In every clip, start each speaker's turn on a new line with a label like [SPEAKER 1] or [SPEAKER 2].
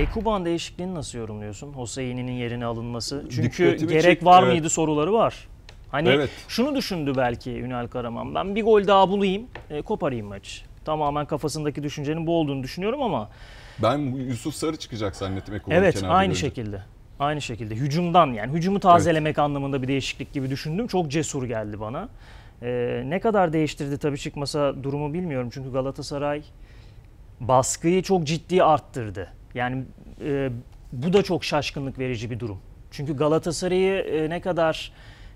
[SPEAKER 1] Ekuban değişikliğini nasıl yorumluyorsun? Hoseyni'nin yerine alınması. Çünkü Dikkatimi gerek çek... var evet. mıydı soruları var. Hani evet. şunu düşündü belki Ünal Karaman. Ben bir gol daha bulayım, e, koparayım maç. Tamamen kafasındaki düşüncenin
[SPEAKER 2] bu olduğunu düşünüyorum ama. Ben Yusuf Sarı çıkacak zannettim Ekuban'ın Evet aynı görünce. şekilde.
[SPEAKER 1] Aynı şekilde hücumdan yani hücumu tazelemek evet. anlamında bir değişiklik gibi düşündüm. Çok cesur geldi bana. Ee, ne kadar değiştirdi tabii çıkmasa durumu bilmiyorum. Çünkü Galatasaray baskıyı çok ciddi arttırdı. Yani e, bu da çok şaşkınlık verici bir durum. Çünkü Galatasaray'ı e, ne kadar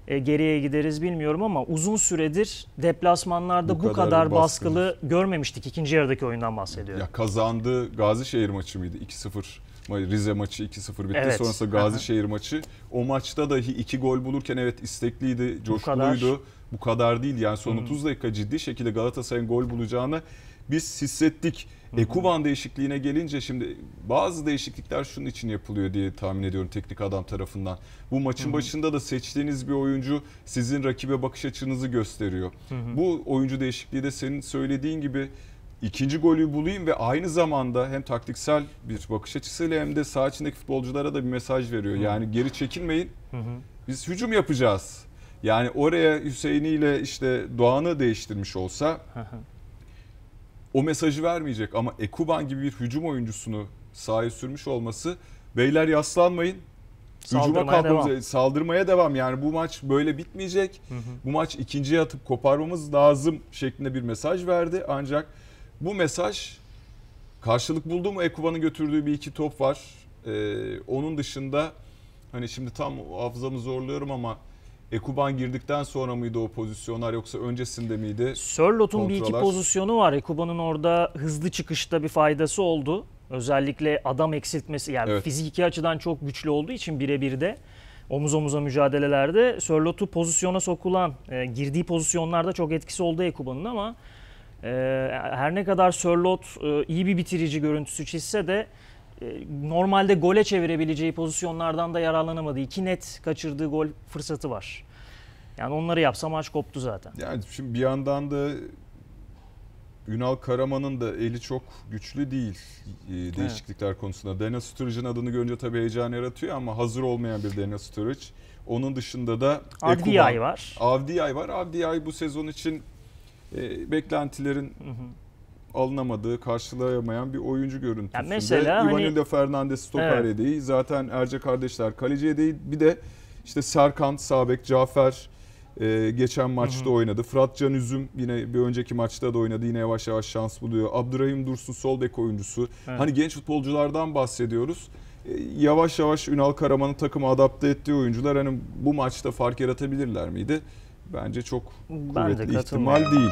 [SPEAKER 1] e, geriye gideriz bilmiyorum ama uzun süredir deplasmanlarda bu, bu kadar, kadar baskılı, baskılı görmemiştik. ikinci yarıdaki oyundan bahsediyorum.
[SPEAKER 2] Ya kazandığı Gazişehir maçı mıydı? 2-0 Rize maçı 2-0 bitti. Evet. Sonrasında Gazişehir maçı. O maçta dahi 2 gol bulurken evet istekliydi, coşkuluydu. Bu kadar, bu kadar değil. Yani son 30 dakika ciddi şekilde Galatasaray'ın gol bulacağını biz hissettik. Hı E, Kuban değişikliğine gelince şimdi bazı değişiklikler şunun için yapılıyor diye tahmin ediyorum teknik adam tarafından. Bu maçın hı başında da seçtiğiniz bir oyuncu sizin rakibe bakış açınızı gösteriyor. Bu oyuncu değişikliği de senin söylediğin gibi ikinci golü bulayım ve aynı zamanda hem taktiksel bir bakış açısıyla hem de saha içindeki futbolculara da bir mesaj veriyor. Yani geri çekilmeyin. Biz hücum yapacağız. Yani oraya Hüseyin'i ile işte Doğan'ı değiştirmiş olsa o mesajı vermeyecek ama Ekuban gibi bir hücum oyuncusunu sahaya sürmüş olması beyler yaslanmayın Hücuma kalkmamız devam. saldırmaya devam yani bu maç böyle bitmeyecek. Hı hı. Bu maç ikinciye atıp koparmamız lazım şeklinde bir mesaj verdi. Ancak bu mesaj karşılık buldu mu Ekuban'ın götürdüğü bir iki top var. Ee, onun dışında hani şimdi tam hafızamı zorluyorum ama Ekuban girdikten sonra mıydı o pozisyonlar yoksa öncesinde miydi? Sörlot'un bir iki pozisyonu
[SPEAKER 1] var. Ekuban'ın orada hızlı çıkışta bir faydası oldu. Özellikle adam eksiltmesi yani evet. fiziki açıdan çok güçlü olduğu için birebir de omuz omuza mücadelelerde Sörlot'u pozisyona sokulan, e, girdiği pozisyonlarda çok etkisi oldu Ekuban'ın ama e, her ne kadar Sörlot e, iyi bir bitirici görüntüsü çizse de e, normalde gole çevirebileceği pozisyonlardan da yararlanamadı. İki net kaçırdığı gol fırsatı var. Yani onları yapsa maç koptu
[SPEAKER 2] zaten. Yani şimdi bir yandan da Ünal Karaman'ın da eli çok güçlü değil e, değişiklikler evet. konusunda. Dana Sturridge'in adını görünce tabii heyecan yaratıyor ama hazır olmayan bir Dana Sturridge. Onun dışında da Avdiay var. Avdiay var. Avdiay bu sezon için e, beklentilerin hı hı alınamadığı, karşılayamayan bir oyuncu görüntüsü. Yani mesela hani- Ivanildo hani... Fernandez stoper evet. yedeği, zaten Erce kardeşler kaleci yedeği. Bir de işte Serkan, Sabek, Cafer e, geçen maçta hı hı. oynadı. Fırat Can Üzüm yine bir önceki maçta da oynadı. Yine yavaş yavaş şans buluyor. Abdurrahim Dursun sol bek oyuncusu. Evet. Hani genç futbolculardan bahsediyoruz e, yavaş yavaş Ünal Karaman'ın takımı adapte ettiği oyuncular hani bu maçta fark yaratabilirler miydi? Bence çok Bence kuvvetli ihtimal değil.